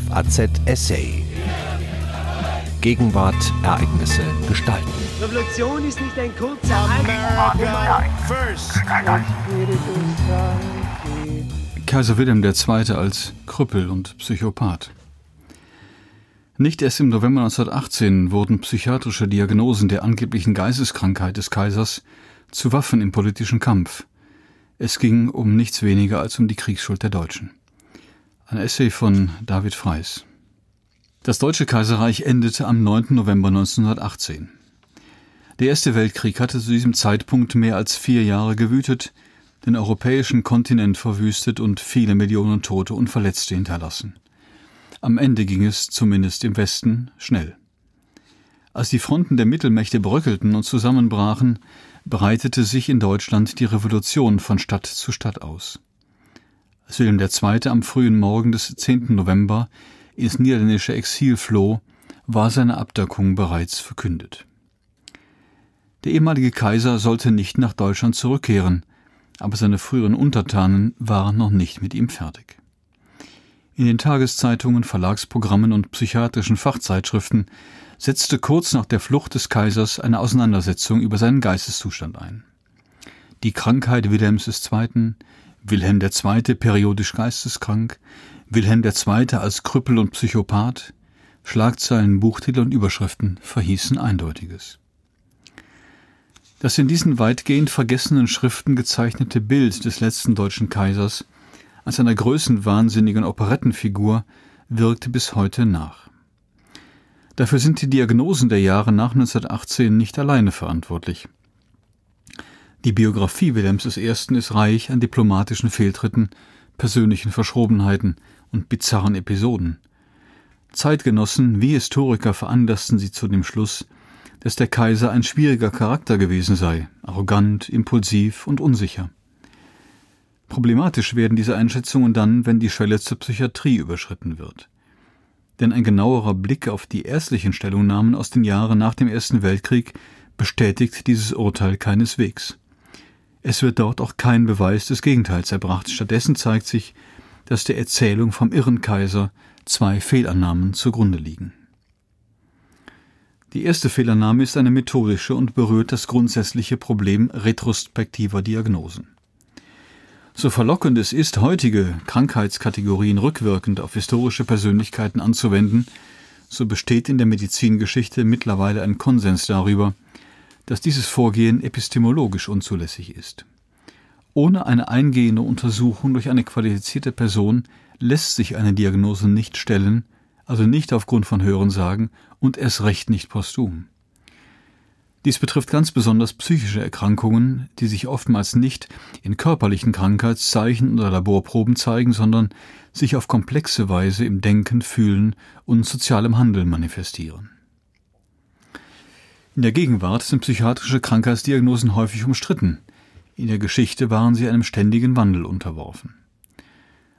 FAZ Essay. Gegenwart, Ereignisse, Gestalten. Revolution ist nicht ein kurzer America first. Kaiser Wilhelm II. als Krüppel und Psychopath. Nicht erst im November 1918 wurden psychiatrische Diagnosen der angeblichen Geisteskrankheit des Kaisers zu Waffen im politischen Kampf. Es ging um nichts weniger als um die Kriegsschuld der Deutschen. Ein Essay von David Freis. Das Deutsche Kaiserreich endete am 9. November 1918. Der Erste Weltkrieg hatte zu diesem Zeitpunkt mehr als vier Jahre gewütet, den europäischen Kontinent verwüstet und viele Millionen Tote und Verletzte hinterlassen. Am Ende ging es, zumindest im Westen, schnell. Als die Fronten der Mittelmächte bröckelten und zusammenbrachen, breitete sich in Deutschland die Revolution von Stadt zu Stadt aus. Als Wilhelm II. am frühen Morgen des 10. November ins niederländische Exil floh, war seine Abdeckung bereits verkündet. Der ehemalige Kaiser sollte nicht nach Deutschland zurückkehren, aber seine früheren Untertanen waren noch nicht mit ihm fertig. In den Tageszeitungen, Verlagsprogrammen und psychiatrischen Fachzeitschriften setzte kurz nach der Flucht des Kaisers eine Auseinandersetzung über seinen Geisteszustand ein. Die Krankheit Wilhelms II., Wilhelm II. periodisch geisteskrank, Wilhelm II. als Krüppel und Psychopath, Schlagzeilen, Buchtitel und Überschriften verhießen Eindeutiges. Das in diesen weitgehend vergessenen Schriften gezeichnete Bild des letzten deutschen Kaisers als einer größenwahnsinnigen Operettenfigur wirkte bis heute nach. Dafür sind die Diagnosen der Jahre nach 1918 nicht alleine verantwortlich – die Biografie Wilhelms I. ist reich an diplomatischen Fehltritten, persönlichen Verschrobenheiten und bizarren Episoden. Zeitgenossen wie Historiker veranlassten sie zu dem Schluss, dass der Kaiser ein schwieriger Charakter gewesen sei, arrogant, impulsiv und unsicher. Problematisch werden diese Einschätzungen dann, wenn die Schwelle zur Psychiatrie überschritten wird. Denn ein genauerer Blick auf die ärztlichen Stellungnahmen aus den Jahren nach dem Ersten Weltkrieg bestätigt dieses Urteil keineswegs. Es wird dort auch kein Beweis des Gegenteils erbracht. Stattdessen zeigt sich, dass der Erzählung vom Irrenkaiser zwei Fehlannahmen zugrunde liegen. Die erste Fehlannahme ist eine methodische und berührt das grundsätzliche Problem retrospektiver Diagnosen. So verlockend es ist, heutige Krankheitskategorien rückwirkend auf historische Persönlichkeiten anzuwenden, so besteht in der Medizingeschichte mittlerweile ein Konsens darüber, dass dieses Vorgehen epistemologisch unzulässig ist. Ohne eine eingehende Untersuchung durch eine qualifizierte Person lässt sich eine Diagnose nicht stellen, also nicht aufgrund von Hörensagen und erst recht nicht posthum. Dies betrifft ganz besonders psychische Erkrankungen, die sich oftmals nicht in körperlichen Krankheitszeichen oder Laborproben zeigen, sondern sich auf komplexe Weise im Denken, Fühlen und sozialem Handeln manifestieren. In der Gegenwart sind psychiatrische Krankheitsdiagnosen häufig umstritten. In der Geschichte waren sie einem ständigen Wandel unterworfen.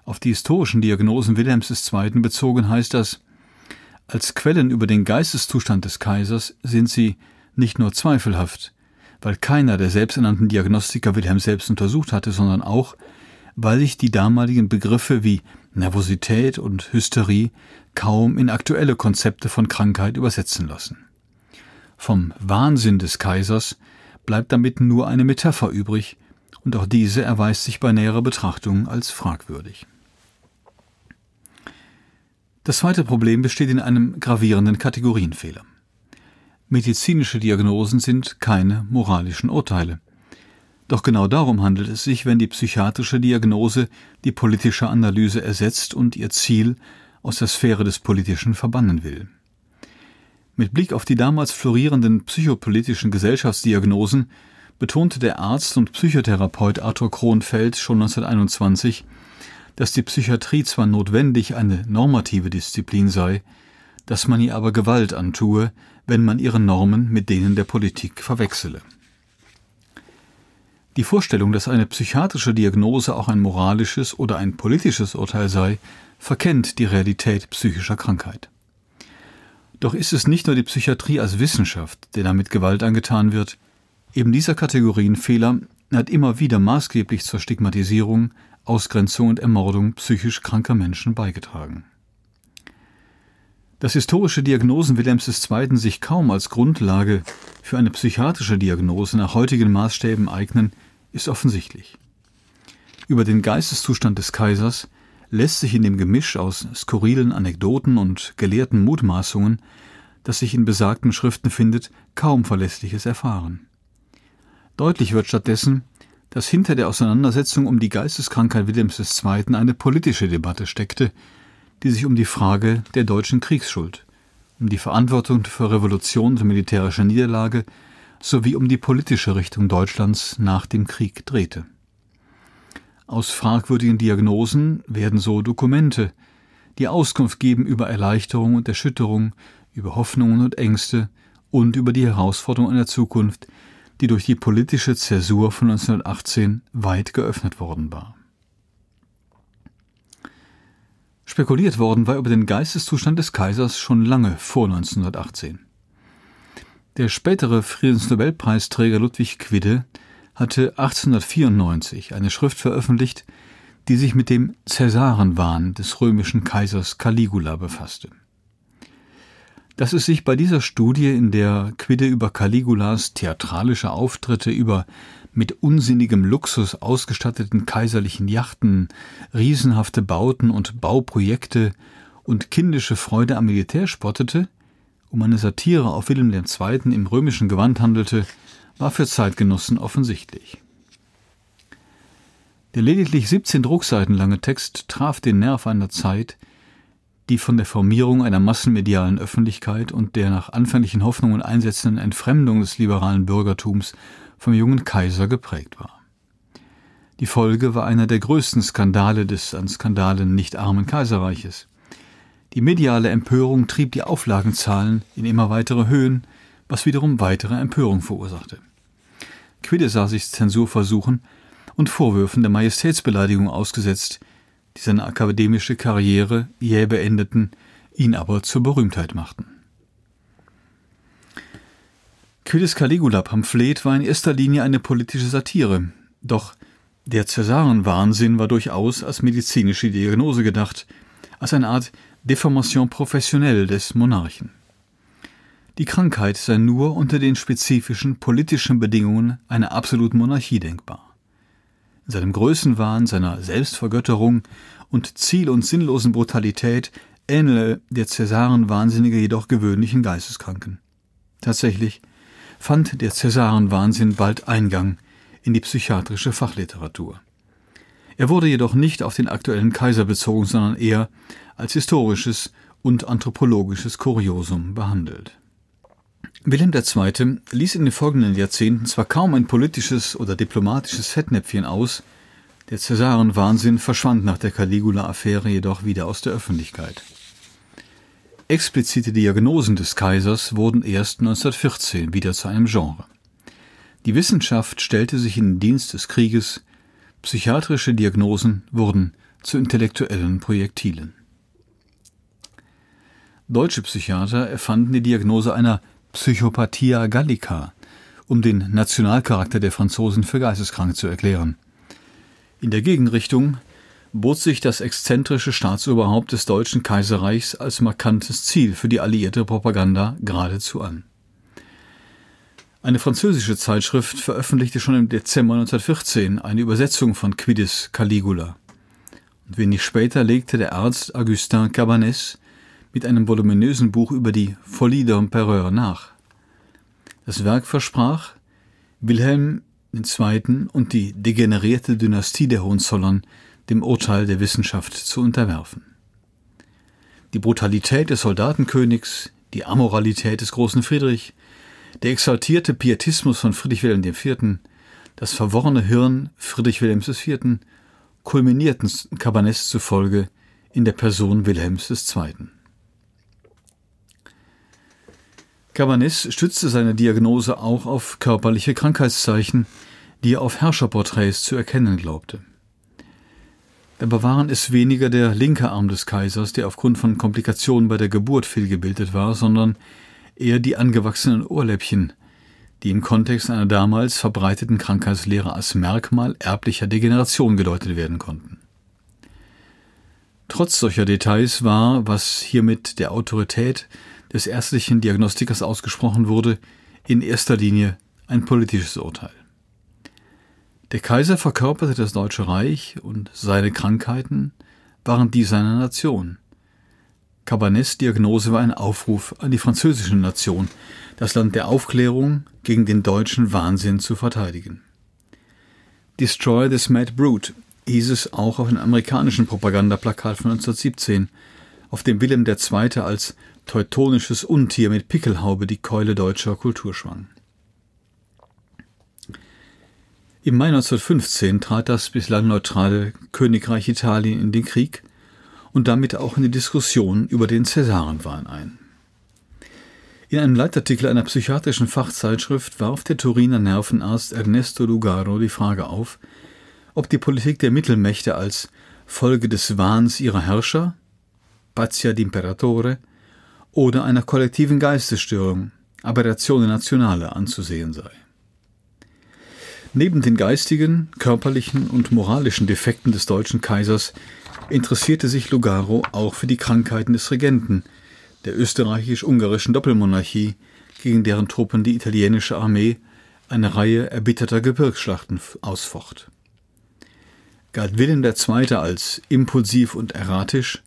Auf die historischen Diagnosen Wilhelms II. bezogen heißt das, als Quellen über den Geisteszustand des Kaisers sind sie nicht nur zweifelhaft, weil keiner der selbsternannten Diagnostiker Wilhelm selbst untersucht hatte, sondern auch, weil sich die damaligen Begriffe wie Nervosität und Hysterie kaum in aktuelle Konzepte von Krankheit übersetzen lassen vom Wahnsinn des Kaisers bleibt damit nur eine Metapher übrig, und auch diese erweist sich bei näherer Betrachtung als fragwürdig. Das zweite Problem besteht in einem gravierenden Kategorienfehler. Medizinische Diagnosen sind keine moralischen Urteile. Doch genau darum handelt es sich, wenn die psychiatrische Diagnose die politische Analyse ersetzt und ihr Ziel aus der Sphäre des Politischen verbannen will. Mit Blick auf die damals florierenden psychopolitischen Gesellschaftsdiagnosen betonte der Arzt und Psychotherapeut Arthur Kronfeld schon 1921, dass die Psychiatrie zwar notwendig eine normative Disziplin sei, dass man ihr aber Gewalt antue, wenn man ihre Normen mit denen der Politik verwechsele. Die Vorstellung, dass eine psychiatrische Diagnose auch ein moralisches oder ein politisches Urteil sei, verkennt die Realität psychischer Krankheit. Doch ist es nicht nur die Psychiatrie als Wissenschaft, der damit Gewalt angetan wird. Eben dieser Kategorienfehler hat immer wieder maßgeblich zur Stigmatisierung, Ausgrenzung und Ermordung psychisch kranker Menschen beigetragen. Dass historische Diagnosen Wilhelms II. sich kaum als Grundlage für eine psychiatrische Diagnose nach heutigen Maßstäben eignen, ist offensichtlich. Über den Geisteszustand des Kaisers lässt sich in dem Gemisch aus skurrilen Anekdoten und gelehrten Mutmaßungen, das sich in besagten Schriften findet, kaum Verlässliches erfahren. Deutlich wird stattdessen, dass hinter der Auseinandersetzung um die Geisteskrankheit Wilhelms II. eine politische Debatte steckte, die sich um die Frage der deutschen Kriegsschuld, um die Verantwortung für Revolution und militärische Niederlage sowie um die politische Richtung Deutschlands nach dem Krieg drehte aus fragwürdigen Diagnosen werden so Dokumente, die Auskunft geben über Erleichterung und Erschütterung, über Hoffnungen und Ängste und über die Herausforderung einer Zukunft, die durch die politische Zäsur von 1918 weit geöffnet worden war. Spekuliert worden war über den Geisteszustand des Kaisers schon lange vor 1918. Der spätere Friedensnobelpreisträger Ludwig Quidde hatte 1894 eine Schrift veröffentlicht, die sich mit dem Cäsarenwahn des römischen Kaisers Caligula befasste. Dass es sich bei dieser Studie, in der Quidde über Caligulas theatralische Auftritte, über mit unsinnigem Luxus ausgestatteten kaiserlichen Yachten, riesenhafte Bauten und Bauprojekte und kindische Freude am Militär spottete, um eine Satire auf Wilhelm II. im römischen Gewand handelte, war für Zeitgenossen offensichtlich. Der lediglich 17 Druckseiten lange Text traf den Nerv einer Zeit, die von der Formierung einer massenmedialen Öffentlichkeit und der nach anfänglichen Hoffnungen einsetzenden Entfremdung des liberalen Bürgertums vom jungen Kaiser geprägt war. Die Folge war einer der größten Skandale des an Skandalen nicht armen Kaiserreiches. Die mediale Empörung trieb die Auflagenzahlen in immer weitere Höhen, was wiederum weitere Empörung verursachte. Quidde sah sich Zensurversuchen und Vorwürfen der Majestätsbeleidigung ausgesetzt, die seine akademische Karriere jäh beendeten, ihn aber zur Berühmtheit machten. Quiddes Caligula-Pamphlet war in erster Linie eine politische Satire, doch der Cäsaren-Wahnsinn war durchaus als medizinische Diagnose gedacht, als eine Art Deformation professionell des Monarchen. Die Krankheit sei nur unter den spezifischen politischen Bedingungen einer absoluten Monarchie denkbar. In seinem Größenwahn, seiner Selbstvergötterung und ziel- und sinnlosen Brutalität ähnele der Cäsarenwahnsinnige jedoch gewöhnlichen Geisteskranken. Tatsächlich fand der Cäsarenwahnsinn bald Eingang in die psychiatrische Fachliteratur. Er wurde jedoch nicht auf den aktuellen Kaiser bezogen, sondern eher als historisches und anthropologisches Kuriosum behandelt Wilhelm II. ließ in den folgenden Jahrzehnten zwar kaum ein politisches oder diplomatisches Fettnäpfchen aus, der Cäsarenwahnsinn verschwand nach der Caligula-Affäre jedoch wieder aus der Öffentlichkeit. Explizite Diagnosen des Kaisers wurden erst 1914 wieder zu einem Genre. Die Wissenschaft stellte sich in den Dienst des Krieges, psychiatrische Diagnosen wurden zu intellektuellen Projektilen. Deutsche Psychiater erfanden die Diagnose einer Psychopathia Gallica, um den Nationalcharakter der Franzosen für geisteskrank zu erklären. In der Gegenrichtung bot sich das exzentrische Staatsoberhaupt des Deutschen Kaiserreichs als markantes Ziel für die alliierte Propaganda geradezu an. Eine französische Zeitschrift veröffentlichte schon im Dezember 1914 eine Übersetzung von Quidis Caligula. Und wenig später legte der Arzt Augustin Cabanes mit einem voluminösen Buch über die Folie d'Empereur nach. Das Werk versprach, Wilhelm II. und die degenerierte Dynastie der Hohenzollern dem Urteil der Wissenschaft zu unterwerfen. Die Brutalität des Soldatenkönigs, die Amoralität des großen Friedrich, der exaltierte Pietismus von Friedrich Wilhelm IV., das verworrene Hirn Friedrich Wilhelms IV., kulminierten Cabanets zufolge in der Person Wilhelms II. Cabanis stützte seine Diagnose auch auf körperliche Krankheitszeichen, die er auf Herrscherporträts zu erkennen glaubte. Dabei waren es weniger der linke Arm des Kaisers, der aufgrund von Komplikationen bei der Geburt fehlgebildet war, sondern eher die angewachsenen Ohrläppchen, die im Kontext einer damals verbreiteten Krankheitslehre als Merkmal erblicher Degeneration gedeutet werden konnten. Trotz solcher Details war, was hiermit der Autorität des ärztlichen Diagnostikers ausgesprochen wurde, in erster Linie ein politisches Urteil. Der Kaiser verkörperte das Deutsche Reich und seine Krankheiten waren die seiner Nation. Cabanets Diagnose war ein Aufruf an die französische Nation, das Land der Aufklärung gegen den deutschen Wahnsinn zu verteidigen. Destroy this Mad Brute hieß es auch auf einem amerikanischen Propagandaplakat von 1917, auf dem Willem II. als teutonisches Untier mit Pickelhaube die Keule deutscher Kultur schwang. Im Mai 1915 trat das bislang neutrale Königreich Italien in den Krieg und damit auch in die Diskussion über den Cäsarenwahn ein. In einem Leitartikel einer psychiatrischen Fachzeitschrift warf der Turiner Nervenarzt Ernesto Lugaro die Frage auf, ob die Politik der Mittelmächte als Folge des Wahns ihrer Herrscher, Pazia d'Imperatore, oder einer kollektiven Geistesstörung, Aberrazione Nationale, anzusehen sei. Neben den geistigen, körperlichen und moralischen Defekten des deutschen Kaisers interessierte sich Lugaro auch für die Krankheiten des Regenten, der österreichisch-ungarischen Doppelmonarchie, gegen deren Truppen die italienische Armee eine Reihe erbitterter Gebirgsschlachten ausfocht. Galt Willem II. als impulsiv und erratisch,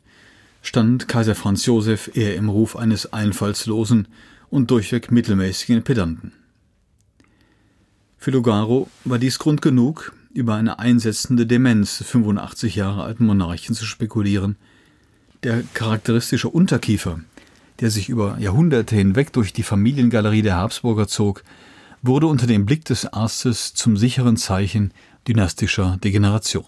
stand Kaiser Franz Josef eher im Ruf eines einfallslosen und durchweg mittelmäßigen Pedanten. Für Lugaro war dies Grund genug, über eine einsetzende Demenz des 85 Jahre alten Monarchen zu spekulieren. Der charakteristische Unterkiefer, der sich über Jahrhunderte hinweg durch die Familiengalerie der Habsburger zog, wurde unter dem Blick des Arztes zum sicheren Zeichen dynastischer Degeneration.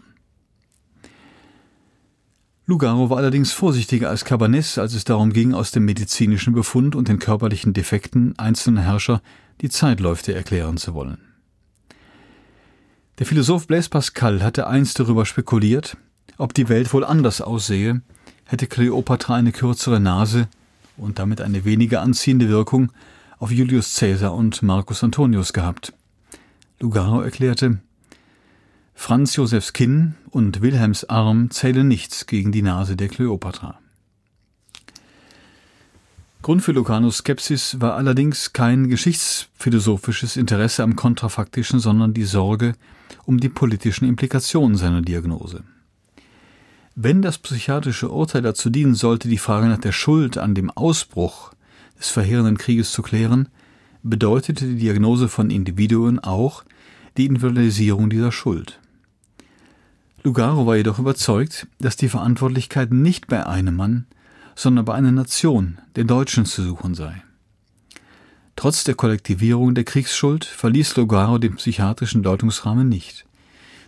Lugaro war allerdings vorsichtiger als Cabanis, als es darum ging, aus dem medizinischen Befund und den körperlichen Defekten einzelner Herrscher die Zeitläufte erklären zu wollen. Der Philosoph Blaise Pascal hatte einst darüber spekuliert, ob die Welt wohl anders aussehe, hätte Kleopatra eine kürzere Nase und damit eine weniger anziehende Wirkung auf Julius Caesar und Marcus Antonius gehabt. Lugaro erklärte, Franz Josefs Kinn und Wilhelms Arm zählen nichts gegen die Nase der Kleopatra. Grund für Lucanos Skepsis war allerdings kein geschichtsphilosophisches Interesse am Kontrafaktischen, sondern die Sorge um die politischen Implikationen seiner Diagnose. Wenn das psychiatrische Urteil dazu dienen sollte, die Frage nach der Schuld an dem Ausbruch des verheerenden Krieges zu klären, bedeutete die Diagnose von Individuen auch die Individualisierung dieser Schuld. Lugaro war jedoch überzeugt, dass die Verantwortlichkeit nicht bei einem Mann, sondern bei einer Nation, den Deutschen, zu suchen sei. Trotz der Kollektivierung der Kriegsschuld verließ Lugaro den psychiatrischen Deutungsrahmen nicht.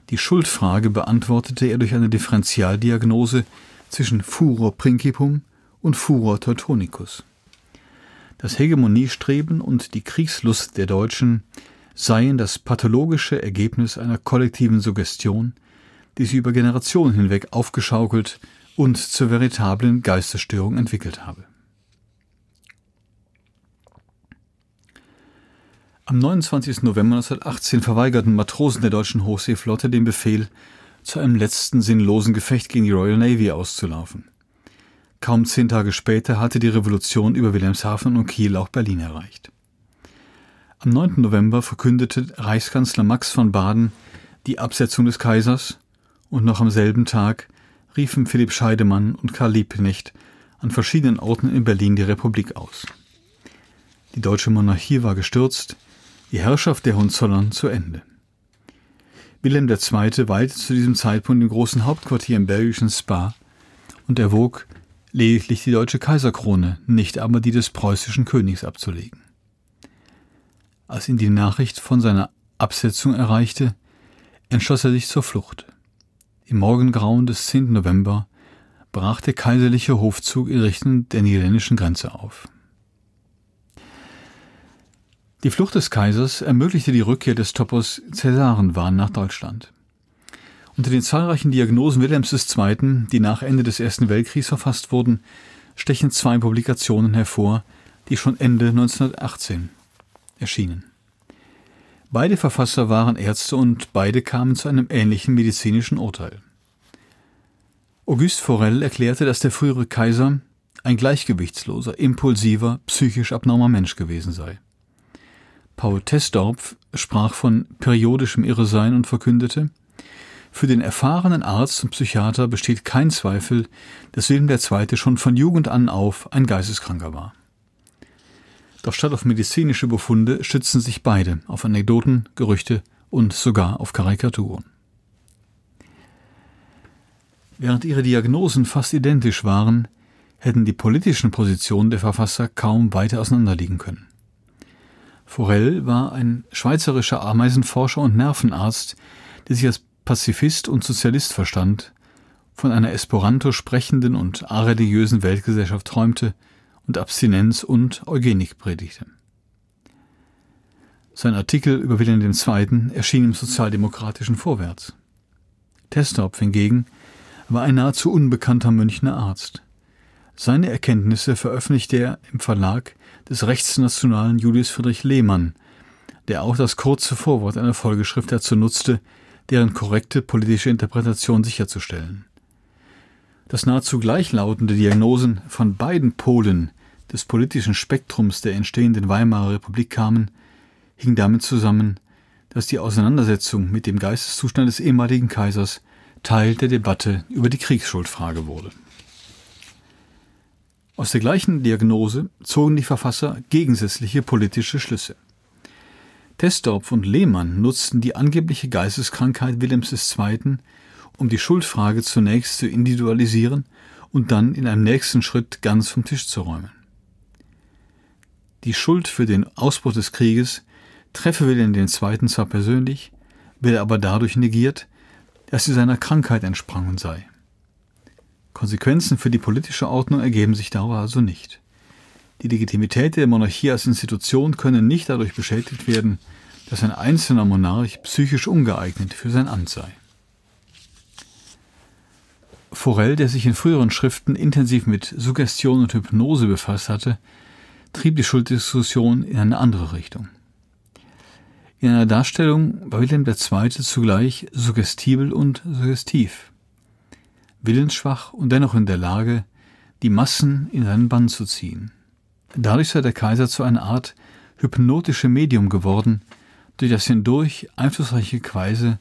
Die Schuldfrage beantwortete er durch eine Differentialdiagnose zwischen Furor principum und Furor teutonicus. Das Hegemoniestreben und die Kriegslust der Deutschen seien das pathologische Ergebnis einer kollektiven Suggestion, die sie über Generationen hinweg aufgeschaukelt und zur veritablen Geistesstörung entwickelt habe. Am 29. November 1918 verweigerten Matrosen der deutschen Hochseeflotte den Befehl, zu einem letzten sinnlosen Gefecht gegen die Royal Navy auszulaufen. Kaum zehn Tage später hatte die Revolution über Wilhelmshaven und Kiel auch Berlin erreicht. Am 9. November verkündete Reichskanzler Max von Baden die Absetzung des Kaisers und noch am selben Tag riefen Philipp Scheidemann und Karl Liebknecht an verschiedenen Orten in Berlin die Republik aus. Die deutsche Monarchie war gestürzt, die Herrschaft der Hohenzollern zu Ende. Wilhelm II. weilte zu diesem Zeitpunkt im großen Hauptquartier im belgischen Spa und erwog, lediglich die deutsche Kaiserkrone, nicht aber die des preußischen Königs abzulegen. Als ihn die Nachricht von seiner Absetzung erreichte, entschloss er sich zur Flucht. Im Morgengrauen des 10. November brach der kaiserliche Hofzug in Richtung der niederländischen Grenze auf. Die Flucht des Kaisers ermöglichte die Rückkehr des Topos Cäsarenwahn nach Deutschland. Unter den zahlreichen Diagnosen Wilhelms II., die nach Ende des Ersten Weltkriegs verfasst wurden, stechen zwei Publikationen hervor, die schon Ende 1918 erschienen. Beide Verfasser waren Ärzte und beide kamen zu einem ähnlichen medizinischen Urteil. Auguste Forel erklärte, dass der frühere Kaiser ein gleichgewichtsloser, impulsiver, psychisch abnormer Mensch gewesen sei. Paul Tesdorpf sprach von periodischem Irresein und verkündete, für den erfahrenen Arzt und Psychiater besteht kein Zweifel, dass Wilhelm II. schon von Jugend an auf ein Geisteskranker war. Doch statt auf medizinische Befunde stützen sich beide auf Anekdoten, Gerüchte und sogar auf Karikaturen. Während ihre Diagnosen fast identisch waren, hätten die politischen Positionen der Verfasser kaum weiter auseinanderliegen können. Forel war ein schweizerischer Ameisenforscher und Nervenarzt, der sich als Pazifist und Sozialist verstand, von einer Esperanto sprechenden und areligiösen Weltgesellschaft träumte und Abstinenz und Eugenik predigte. Sein Artikel über Wilhelm II. erschien im sozialdemokratischen Vorwärts. Testorp hingegen war ein nahezu unbekannter Münchner Arzt. Seine Erkenntnisse veröffentlichte er im Verlag des rechtsnationalen Julius Friedrich Lehmann, der auch das kurze Vorwort einer Folgeschrift dazu nutzte, deren korrekte politische Interpretation sicherzustellen dass nahezu gleichlautende Diagnosen von beiden Polen des politischen Spektrums der entstehenden Weimarer Republik kamen, hing damit zusammen, dass die Auseinandersetzung mit dem Geisteszustand des ehemaligen Kaisers Teil der Debatte über die Kriegsschuldfrage wurde. Aus der gleichen Diagnose zogen die Verfasser gegensätzliche politische Schlüsse. Testorp und Lehmann nutzten die angebliche Geisteskrankheit Wilhelms II um die Schuldfrage zunächst zu individualisieren und dann in einem nächsten Schritt ganz vom Tisch zu räumen. Die Schuld für den Ausbruch des Krieges treffe Wilhelm Zweiten zwar persönlich, werde aber dadurch negiert, dass sie seiner Krankheit entsprangen sei. Konsequenzen für die politische Ordnung ergeben sich darüber also nicht. Die Legitimität der Monarchie als Institution könne nicht dadurch beschädigt werden, dass ein einzelner Monarch psychisch ungeeignet für sein Amt sei. Forel, der sich in früheren Schriften intensiv mit Suggestion und Hypnose befasst hatte, trieb die Schulddiskussion in eine andere Richtung. In einer Darstellung war Wilhelm II. zugleich suggestibel und suggestiv, willensschwach und dennoch in der Lage, die Massen in seinen Bann zu ziehen. Dadurch sei der Kaiser zu einer Art hypnotische Medium geworden, durch das hindurch einflussreiche Kreise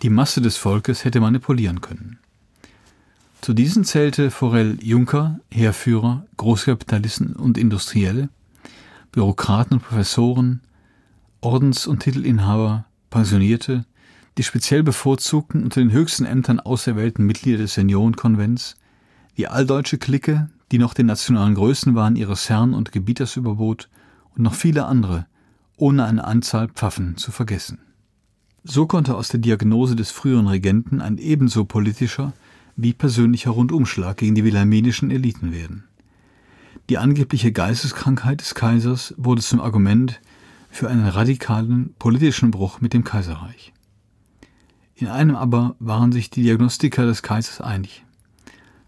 die Masse des Volkes hätte manipulieren können. Zu diesen zählte Forel Juncker, Heerführer, Großkapitalisten und Industrielle, Bürokraten und Professoren, Ordens- und Titelinhaber, Pensionierte, die speziell bevorzugten und zu den höchsten Ämtern auserwählten Mitglieder des Seniorenkonvents, die alldeutsche Clique, die noch den nationalen Größen waren ihres Herrn und Gebieters überbot, und noch viele andere, ohne eine Anzahl Pfaffen zu vergessen. So konnte aus der Diagnose des früheren Regenten ein ebenso politischer wie persönlicher Rundumschlag gegen die wilhelminischen Eliten werden. Die angebliche Geisteskrankheit des Kaisers wurde zum Argument für einen radikalen politischen Bruch mit dem Kaiserreich. In einem aber waren sich die Diagnostiker des Kaisers einig.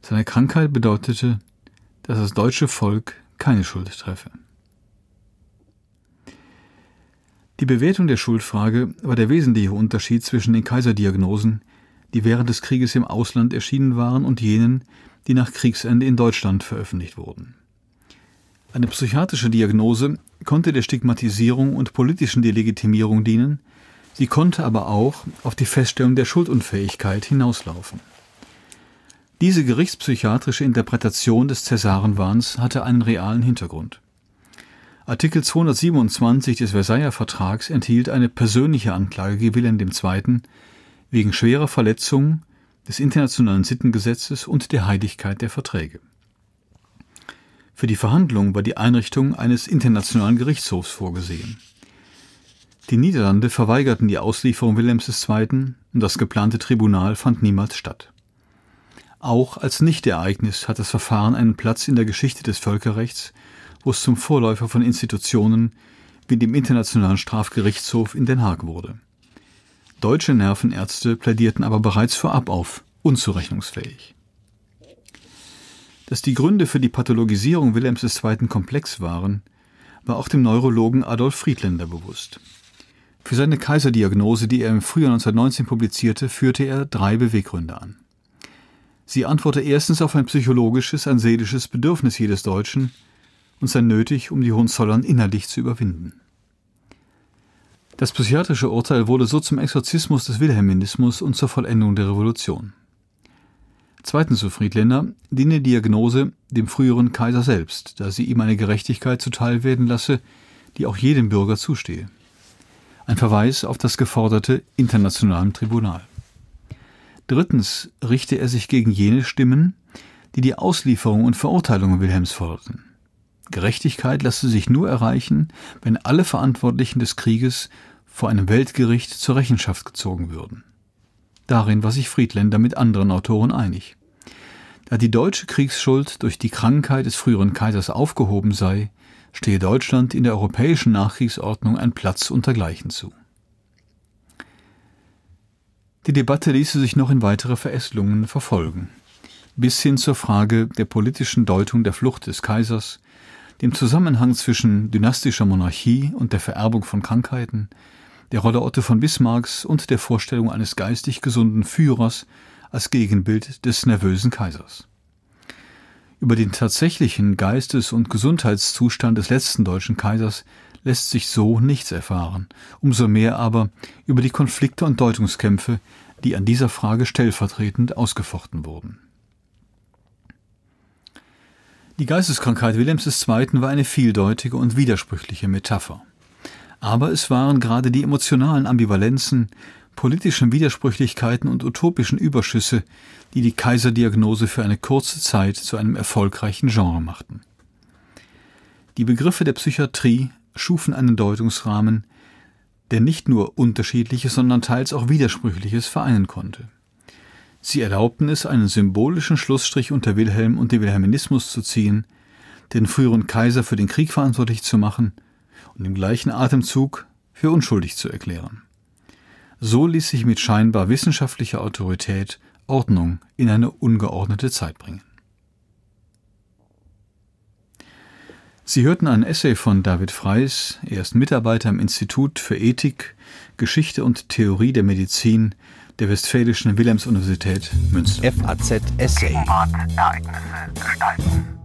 Seine Krankheit bedeutete, dass das deutsche Volk keine Schuld treffe. Die Bewertung der Schuldfrage war der wesentliche Unterschied zwischen den Kaiserdiagnosen, die während des Krieges im Ausland erschienen waren und jenen, die nach Kriegsende in Deutschland veröffentlicht wurden. Eine psychiatrische Diagnose konnte der Stigmatisierung und politischen Delegitimierung dienen, sie konnte aber auch auf die Feststellung der Schuldunfähigkeit hinauslaufen. Diese gerichtspsychiatrische Interpretation des Cäsarenwahns hatte einen realen Hintergrund. Artikel 227 des Versailler Vertrags enthielt eine persönliche Anklage gegen Wilhelm II., wegen schwerer Verletzungen des internationalen Sittengesetzes und der Heiligkeit der Verträge. Für die Verhandlung war die Einrichtung eines internationalen Gerichtshofs vorgesehen. Die Niederlande verweigerten die Auslieferung Wilhelms II. und das geplante Tribunal fand niemals statt. Auch als Nichtereignis hat das Verfahren einen Platz in der Geschichte des Völkerrechts, wo es zum Vorläufer von Institutionen wie dem Internationalen Strafgerichtshof in Den Haag wurde Deutsche Nervenärzte plädierten aber bereits vorab auf unzurechnungsfähig. Dass die Gründe für die Pathologisierung Wilhelms II. komplex waren, war auch dem Neurologen Adolf Friedländer bewusst. Für seine Kaiserdiagnose, die er im Frühjahr 1919 publizierte, führte er drei Beweggründe an. Sie antwortete erstens auf ein psychologisches, ein seelisches Bedürfnis jedes Deutschen und sei nötig, um die Hohenzollern innerlich zu überwinden. Das psychiatrische Urteil wurde so zum Exorzismus des Wilhelminismus und zur Vollendung der Revolution. Zweitens so Friedländer diene Diagnose dem früheren Kaiser selbst, da sie ihm eine Gerechtigkeit zuteilwerden lasse, die auch jedem Bürger zustehe. Ein Verweis auf das geforderte internationalen Tribunal. Drittens richte er sich gegen jene Stimmen, die die Auslieferung und Verurteilung Wilhelms forderten. Gerechtigkeit lasse sich nur erreichen, wenn alle Verantwortlichen des Krieges vor einem Weltgericht zur Rechenschaft gezogen würden. Darin war sich Friedländer mit anderen Autoren einig. Da die deutsche Kriegsschuld durch die Krankheit des früheren Kaisers aufgehoben sei, stehe Deutschland in der europäischen Nachkriegsordnung ein Platz untergleichen zu. Die Debatte ließe sich noch in weitere Verästelungen verfolgen, bis hin zur Frage der politischen Deutung der Flucht des Kaisers, dem Zusammenhang zwischen dynastischer Monarchie und der Vererbung von Krankheiten, der Rolle Otto von Bismarcks und der Vorstellung eines geistig gesunden Führers als Gegenbild des nervösen Kaisers. Über den tatsächlichen Geistes- und Gesundheitszustand des letzten deutschen Kaisers lässt sich so nichts erfahren, umso mehr aber über die Konflikte und Deutungskämpfe, die an dieser Frage stellvertretend ausgefochten wurden. Die Geisteskrankheit Wilhelms II. war eine vieldeutige und widersprüchliche Metapher. Aber es waren gerade die emotionalen Ambivalenzen, politischen Widersprüchlichkeiten und utopischen Überschüsse, die die Kaiserdiagnose für eine kurze Zeit zu einem erfolgreichen Genre machten. Die Begriffe der Psychiatrie schufen einen Deutungsrahmen, der nicht nur unterschiedliches, sondern teils auch widersprüchliches vereinen konnte. Sie erlaubten es, einen symbolischen Schlussstrich unter Wilhelm und den Wilhelminismus zu ziehen, den früheren Kaiser für den Krieg verantwortlich zu machen – und im gleichen Atemzug für unschuldig zu erklären. So ließ sich mit scheinbar wissenschaftlicher Autorität Ordnung in eine ungeordnete Zeit bringen. Sie hörten ein Essay von David Freis, er ist Mitarbeiter im Institut für Ethik, Geschichte und Theorie der Medizin der Westfälischen Wilhelms-Universität Münster. FAZ Essay. Ereignisse gestalten.